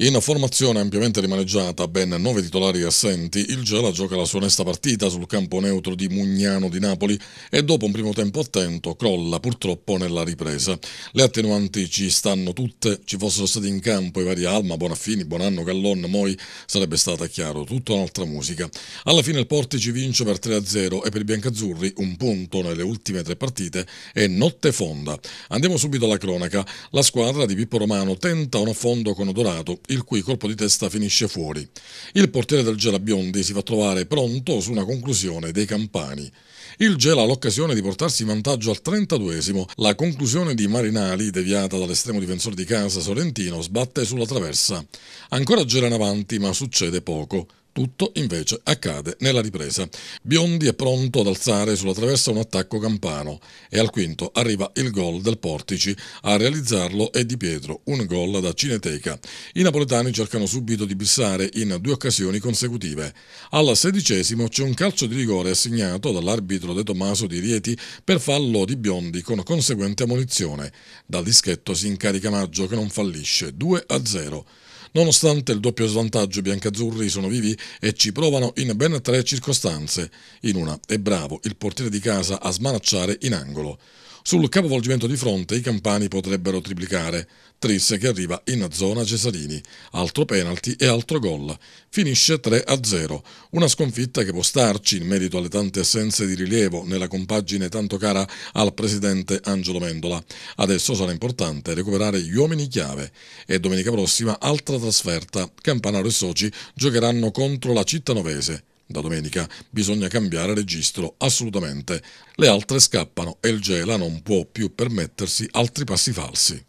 In formazione ampiamente rimaneggiata, ben nove titolari assenti, il Gela gioca la sua onesta partita sul campo neutro di Mugnano di Napoli e dopo un primo tempo attento crolla purtroppo nella ripresa. Le attenuanti ci stanno tutte, ci fossero stati in campo i vari Alma, Bonaffini, Bonanno, Gallon, Moi, sarebbe stata chiaro tutta un'altra musica. Alla fine il Portici vince per 3-0 e per i biancazzurri un punto nelle ultime tre partite è notte fonda. Andiamo subito alla cronaca. La squadra di Pippo Romano tenta un affondo con Dorato il cui colpo di testa finisce fuori. Il portiere del Gela Biondi si fa trovare pronto su una conclusione dei campani. Il Gela ha l'occasione di portarsi in vantaggio al 32esimo. La conclusione di Marinali, deviata dall'estremo difensore di casa Sorrentino, sbatte sulla traversa. Ancora Gela in avanti, ma succede poco. Tutto invece accade nella ripresa. Biondi è pronto ad alzare sulla traversa un attacco campano e al quinto arriva il gol del Portici. A realizzarlo è Di Pietro, un gol da Cineteca. I napoletani cercano subito di bissare in due occasioni consecutive. Al sedicesimo c'è un calcio di rigore assegnato dall'arbitro De Tommaso di Rieti per fallo di Biondi con conseguente ammonizione. Dal dischetto si incarica Maggio che non fallisce 2 0. Nonostante il doppio svantaggio, i biancazzurri sono vivi e ci provano in ben tre circostanze. In una è bravo il portiere di casa a smanacciare in angolo. Sul capovolgimento di fronte i campani potrebbero triplicare. Tris che arriva in zona Cesarini. Altro penalty e altro gol. Finisce 3-0. Una sconfitta che può starci in merito alle tante assenze di rilievo nella compagine tanto cara al presidente Angelo Mendola. Adesso sarà importante recuperare gli uomini chiave. E domenica prossima altra trasferta. Campanaro e Soci giocheranno contro la Cittanovese. Da domenica bisogna cambiare registro assolutamente. Le altre scappano e il Gela non può più permettersi altri passi falsi.